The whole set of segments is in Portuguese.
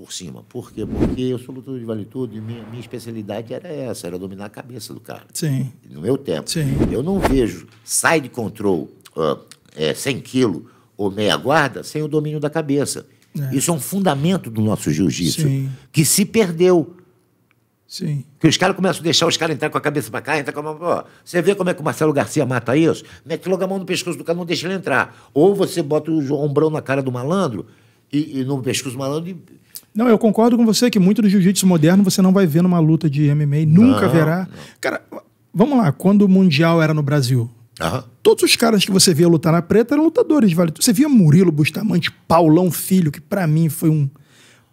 por cima. Por quê? Porque eu sou lutador de vale tudo e minha, minha especialidade era essa, era dominar a cabeça do cara. Sim. No meu tempo. Sim. Eu não vejo sai de control uh, é, 100 quilos ou meia guarda sem o domínio da cabeça. É. Isso é um fundamento do nosso jiu-jitsu que se perdeu. Sim. Que os caras começam a deixar os caras entrar com a cabeça para cá, entrar com a mão. você vê como é que o Marcelo Garcia mata isso? Mete logo a mão no pescoço do cara, não deixa ele entrar. Ou você bota o ombrão na cara do malandro e, e no pescoço do malandro e não, eu concordo com você que muito do jiu-jitsu moderno você não vai ver numa luta de MMA, nunca não, verá. Não. Cara, vamos lá, quando o Mundial era no Brasil, Aham. Todos os caras que você via lutar na preta eram lutadores, vale? Você via Murilo Bustamante, Paulão Filho, que para mim foi um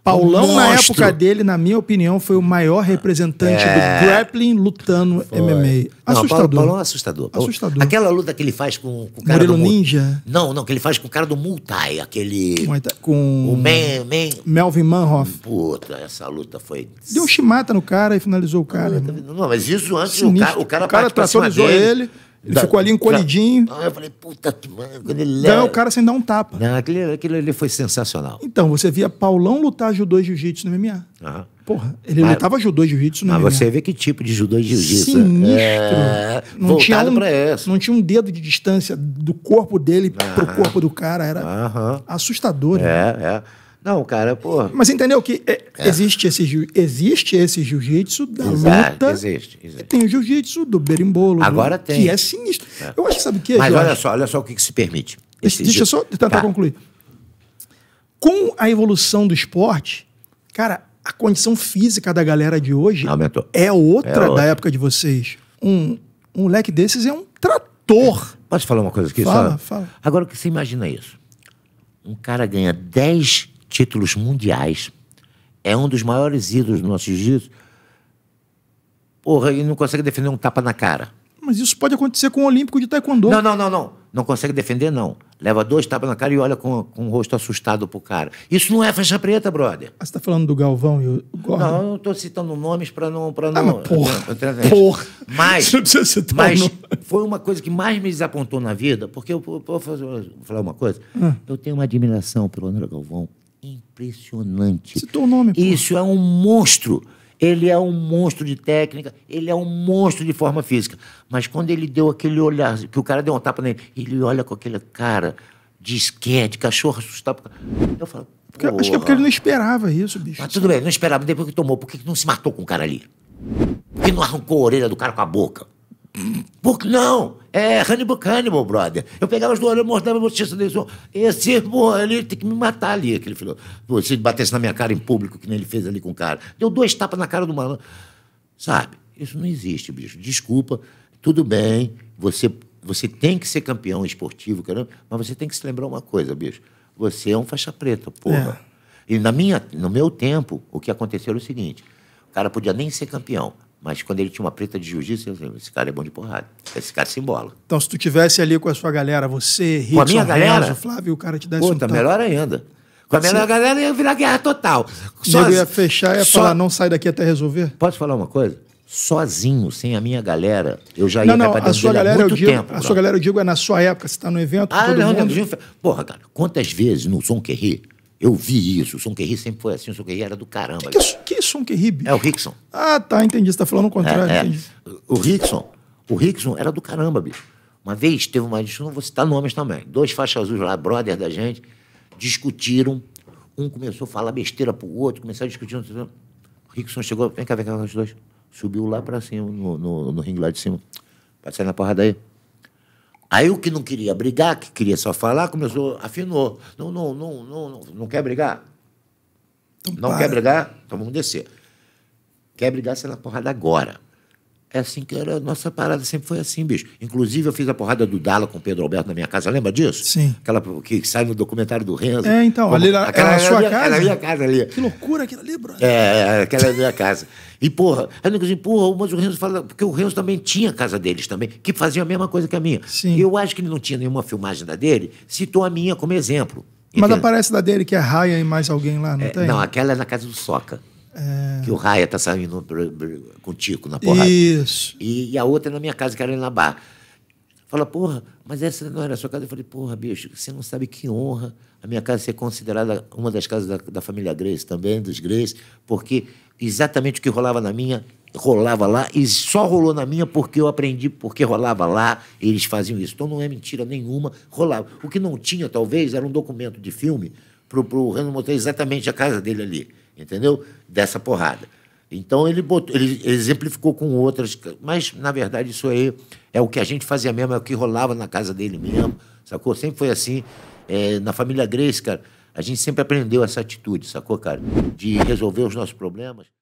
Paulão, na época dele, na minha opinião, foi o maior representante é... do grappling lutando foi. MMA. Assustador. Não, Paulão é assustador. assustador. Aquela luta que ele faz com, com o cara Murilo do... Ninja? Não, não, que ele faz com o cara do Multai, aquele... Com... O Man, Man... Melvin Manhoff. Puta, essa luta foi... Deu um chimata no cara e finalizou o cara. Não, né? não mas isso antes, o cara, o cara, o cara ele. Ele da, ficou ali encolhidinho. Não, ah, eu falei, puta que mano, quando ele o cara sem dar um tapa. Não, aquilo, aquilo ali foi sensacional. Então, você via Paulão lutar judô e jiu-jitsu no MMA. Ah. Porra, ele mas, lutava judô e jiu-jitsu no mas MMA. Mas você vê que tipo de judô e jiu-jitsu. É. Sinistro. É, não tinha um, pra essa. Não tinha um dedo de distância do corpo dele para pro ah. corpo do cara. Era assustador. É, né? é. é. Não, cara, pô. Mas entendeu que é, é. existe esse existe esse jiu-jitsu da Exato, luta. Existe, existe. Tem o jiu-jitsu do berimbolo. Agora do, tem. Que é sinistro. É. Eu acho que sabe o que é. Mas olha acho? só, olha só o que, que se permite. Esse Deixa eu só tentar tá. concluir. Com a evolução do esporte, cara, a condição física da galera de hoje Aumentou. é outra é da outra. época de vocês. Um, um moleque desses é um trator. Posso falar uma coisa aqui? Fala, só? fala. Agora que você imagina isso? Um cara ganha 10 títulos mundiais. É um dos maiores ídolos dos nossos dias. Porra, ele não consegue defender um tapa na cara. Mas isso pode acontecer com o Olímpico de Taekwondo. Não, não, não, não. Não consegue defender, não. Leva dois tapas na cara e olha com, com o rosto assustado pro cara. Isso não é faixa preta, brother. Ah, você tá falando do Galvão e o Gordon? Não, eu não tô citando nomes pra não. Pra ah, não ah, porra, porra. Mas, você não precisa citar mas um foi uma coisa que mais me desapontou na vida, porque eu, vou falar uma coisa. Ah. Eu tenho uma admiração pelo André Galvão impressionante. Citou o nome. Pô. Isso é um monstro. Ele é um monstro de técnica, ele é um monstro de forma física. Mas quando ele deu aquele olhar, que o cara deu um tapa nele, ele olha com aquele cara de de cachorro assustado. Eu falo. Porque, acho que é porque ele não esperava isso, bicho. Mas tudo bem, não esperava. Depois que tomou, por que não se matou com o cara ali? Por que não arrancou a orelha do cara com a boca? Porque não? É Hannibal Cannibal, brother. Eu pegava as duas eu mostrava a notícia dele. Esse, porra, ele tem que me matar ali, aquele filho. Pô, se ele batesse na minha cara em público, que nem ele fez ali com o cara. Deu duas tapas na cara do malandro. Sabe? Isso não existe, bicho. Desculpa, tudo bem, você, você tem que ser campeão esportivo, caramba, mas você tem que se lembrar uma coisa, bicho. Você é um faixa preta, porra. É. E na minha, no meu tempo, o que aconteceu era o seguinte: o cara podia nem ser campeão, mas quando ele tinha uma preta de jiu-jitsu, eu falei, esse cara é bom de porrada. Esse cara se embola. Então, se tu tivesse ali com a sua galera, você, Rickson, com a minha galera, Flávio, o cara te desse Puta, um melhor ainda. Com a melhor galera ia virar guerra total. Só... Eu ia fechar e ia só... falar, não sai daqui até resolver. Posso falar uma coisa? Sozinho, sem a minha galera, eu já ia não, não, pra dentro a sua muito digo, tempo. A sua galera, eu digo, é na sua época, você tá no evento, ah, todo não, mundo... Não, porra, cara, quantas vezes no Som eu vi isso. O Son Kerry sempre foi assim. O Son Kerry era do caramba. que, que, é, que é Son Kerry? É o Rickson. Ah, tá. Entendi. Você está falando o contrário. É, é. O Rickson. O Rickson era do caramba, bicho. Uma vez teve uma discussão, vou citar nomes também. Dois faixas azuis lá, brother da gente, discutiram. Um começou a falar besteira pro outro, começaram a discutir. O Rickson chegou, vem cá, vem cá, os dois. Subiu lá para cima, no, no, no ringue lá de cima. Pode sair na porrada aí. Aí o que não queria brigar, que queria só falar, começou, afinou. Não, não, não, não, não, quer brigar? Então não quer brigar? Então vamos descer. Quer brigar, você na porrada agora. É assim que era a nossa parada, sempre foi assim, bicho. Inclusive, eu fiz a porrada do Dala com o Pedro Alberto na minha casa, lembra disso? Sim. Aquela que sai no documentário do Renzo. É, então, ali era, aquela, era a sua minha, casa? Era minha casa ali. Que loucura aquilo ali, brother. É, é, é aquela era é a minha casa. E, porra, aí eu disse, assim, porra, mas o Renzo fala, porque o Renzo também tinha a casa deles também, que fazia a mesma coisa que a minha. Sim. Eu acho que ele não tinha nenhuma filmagem da dele, citou a minha como exemplo. Mas entendeu? aparece da dele, que é Raia e mais alguém lá, não é, tem? Não, aquela é na casa do Soca. É... Que o Raia tá saindo com o Tico na porrada. Isso. E, e a outra é na minha casa, que era na barra. Fala, porra, mas essa não era a sua casa. Eu falei, porra, bicho, você não sabe que honra a minha casa ser considerada uma das casas da, da família Grace também, dos Grace, porque exatamente o que rolava na minha rolava lá e só rolou na minha porque eu aprendi porque rolava lá, eles faziam isso. Então não é mentira nenhuma, rolava. O que não tinha, talvez, era um documento de filme para o Renan mostrar exatamente a casa dele ali entendeu? Dessa porrada. Então ele, botou, ele exemplificou com outras, mas na verdade isso aí é o que a gente fazia mesmo, é o que rolava na casa dele mesmo, sacou? Sempre foi assim. É, na família Grace, cara, a gente sempre aprendeu essa atitude, sacou, cara? De resolver os nossos problemas.